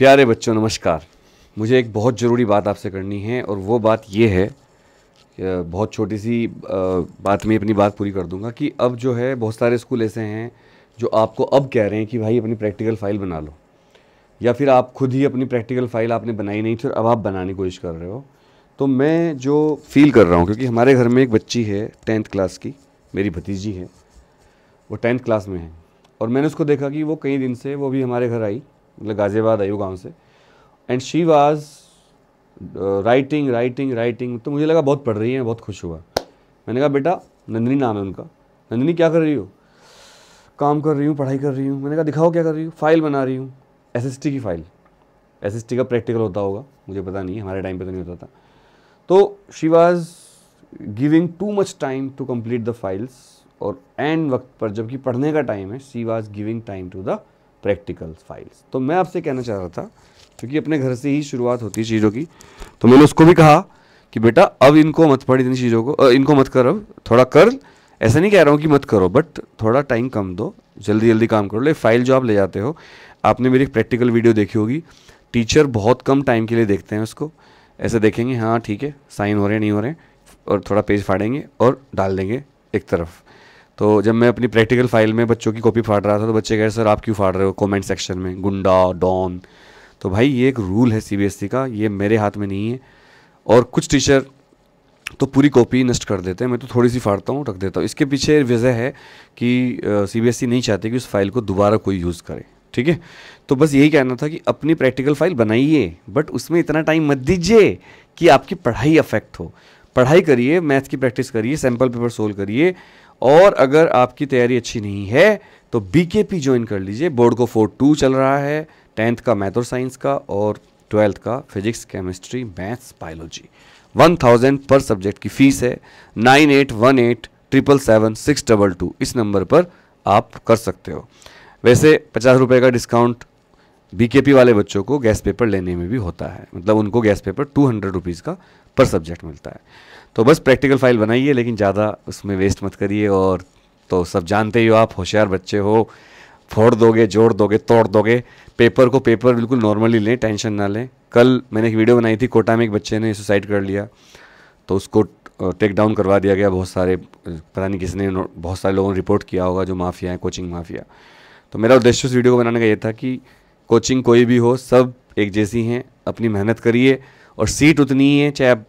प्यारे बच्चों नमस्कार मुझे एक बहुत ज़रूरी बात आपसे करनी है और वो बात ये है बहुत छोटी सी बात में अपनी बात पूरी कर दूंगा कि अब जो है बहुत सारे स्कूल ऐसे हैं जो आपको अब कह रहे हैं कि भाई अपनी प्रैक्टिकल फ़ाइल बना लो या फिर आप खुद ही अपनी प्रैक्टिकल फ़ाइल आपने बनाई नहीं थी और अब आप बनाने की कोशिश कर रहे हो तो मैं जो फील कर रहा हूँ क्योंकि हमारे घर में एक बच्ची है टेंथ क्लास की मेरी भतीजी है वो टेंथ क्लास में है और मैंने उसको देखा कि वो कई दिन से वो भी हमारे घर आई मतलब गाज़ियाबाद आई वो गाँव से and she was writing writing writing तो मुझे लगा बहुत पढ़ रही है बहुत खुश हुआ मैंने कहा बेटा नंदिनी नाम है उनका नंदिनी क्या कर रही हो काम कर रही हूँ पढ़ाई कर रही हूँ मैंने कहा दिखाओ क्या कर रही हूँ फाइल बना रही हूँ एस की फ़ाइल एस का प्रैक्टिकल होता होगा मुझे पता नहीं हमारे टाइम पर तो नहीं होता था तो she was giving too much time to complete the files और एंड वक्त पर जबकि पढ़ने का टाइम है she was giving time to the practical files तो मैं आपसे कहना चाह रहा था क्योंकि अपने घर से ही शुरुआत होती है चीज़ों की तो मैंने उसको भी कहा कि बेटा अब इनको मत पढ़ इन चीज़ों को इनको मत कर अब थोड़ा कर ऐसा नहीं कह रहा हूँ कि मत करो बट थोड़ा टाइम कम दो जल्दी जल्दी काम करो ले फाइल जो आप ले जाते हो आपने मेरी एक प्रैक्टिकल वीडियो देखी होगी टीचर बहुत कम टाइम के लिए देखते हैं उसको ऐसे देखेंगे हाँ ठीक है साइन हो रहे हैं नहीं हो रहे हैं और थोड़ा पेज फाड़ेंगे और डाल देंगे एक तरफ तो जब मैं अपनी प्रैक्टिकल फाइल में बच्चों की कॉपी फाड़ रहा था तो बच्चे कह रहे सर आप क्यों फाड़ रहे हो कमेंट सेक्शन में गुंडा डॉन तो भाई ये एक रूल है सी e का ये मेरे हाथ में नहीं है और कुछ टीचर तो पूरी कॉपी नष्ट कर देते हैं मैं तो थोड़ी सी फाड़ता हूँ रख देता हूँ इसके पीछे वजह है कि सी uh, e नहीं चाहते कि उस फाइल को दोबारा कोई यूज़ करे ठीक है तो बस यही कहना था कि अपनी प्रैक्टिकल फाइल बनाइए बट उसमें इतना टाइम मत दीजिए कि आपकी पढ़ाई अफेक्ट हो पढ़ाई करिए मैथ की प्रैक्टिस करिए सैम्पल पेपर सोल्व करिए और अगर आपकी तैयारी अच्छी नहीं है तो बीकेपी ज्वाइन कर लीजिए बोर्ड को फोर टू चल रहा है टेंथ का मैथ और साइंस का और ट्वेल्थ का physics chemistry maths biology one thousand per subject की फ़ीस है nine eight one eight triple seven six double two इस नंबर पर आप कर सकते हो वैसे पचास रुपये का डिस्काउंट बीकेपी वाले बच्चों को गैस पेपर लेने में भी होता है मतलब उनको guess paper two hundred rupees का पर सब्जेक्ट मिलता है तो बस प्रैक्टिकल फाइल बनाइए लेकिन ज़्यादा उसमें वेस्ट मत करिए और तो सब जानते ही हो आप होशियार बच्चे हो फोड़ दोगे जोड़ दोगे तोड़ दोगे पेपर को पेपर बिल्कुल नॉर्मली लें टेंशन ना लें कल मैंने एक वीडियो बनाई थी कोटा में एक बच्चे ने सुसाइड कर लिया तो उसको टेक डाउन करवा दिया गया बहुत सारे पता नहीं किसने बहुत सारे लोगों ने रिपोर्ट किया होगा जो माफिया है कोचिंग माफिया तो मेरा उद्देश्य उस वीडियो को बनाने का ये था कि कोचिंग कोई भी हो सब एक जैसी हैं अपनी मेहनत करिए और सीट उतनी ही है चाहे आप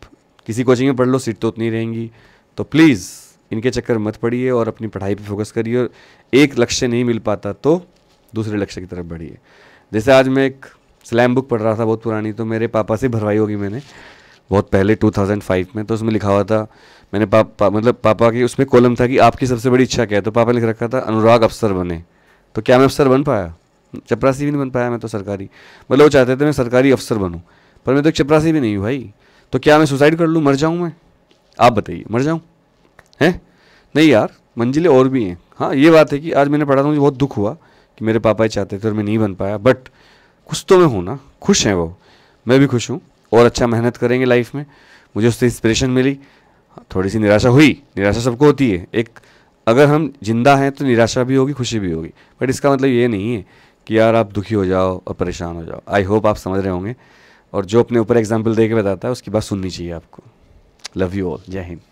किसी कोचिंग में पढ़ लो सीट तो उतनी रहेंगी तो प्लीज़ इनके चक्कर मत पड़िए और अपनी पढ़ाई पे फोकस करिए और एक लक्ष्य नहीं मिल पाता तो दूसरे लक्ष्य की तरफ बढ़िए जैसे आज मैं एक स्लैम बुक पढ़ रहा था बहुत पुरानी तो मेरे पापा से भरवाई होगी मैंने बहुत पहले 2005 में तो उसमें लिखा हुआ था मैंने पापा मतलब पापा की उसमें कॉलम था कि आपकी सबसे बड़ी इच्छा क्या है तो पापा ने लिख रखा था अनुराग अफसर बने तो क्या मैं अफसर बन पाया चपरासी भी नहीं बन पाया मैं तो सरकारी मतलब वो चाहते थे मैं सरकारी अफसर बनूँ पर मैं तो एक चपरासी भी नहीं हूँ भाई तो क्या मैं सुसाइड कर लूँ मर जाऊँ मैं आप बताइए मर जाऊँ हैं नहीं यार मंजिलें और भी हैं हाँ ये बात है कि आज मैंने पढ़ा था मुझे बहुत दुख हुआ कि मेरे पापा ही चाहते थे और मैं नहीं बन पाया बट कुछ तो मैं हूँ ना खुश हैं वो मैं भी खुश हूँ और अच्छा मेहनत करेंगे लाइफ में मुझे उससे इंस्पिरेशन मिली थोड़ी सी निराशा हुई निराशा सबको होती है एक अगर हम जिंदा हैं तो निराशा भी होगी खुशी भी होगी बट इसका मतलब ये नहीं है कि यार आप दुखी हो जाओ और परेशान हो जाओ आई होप आप समझ रहे होंगे और जो अपने ऊपर एग्जाम्पल दे के बताता है उसकी बात सुननी चाहिए आपको लव यू ऑल जय हिंद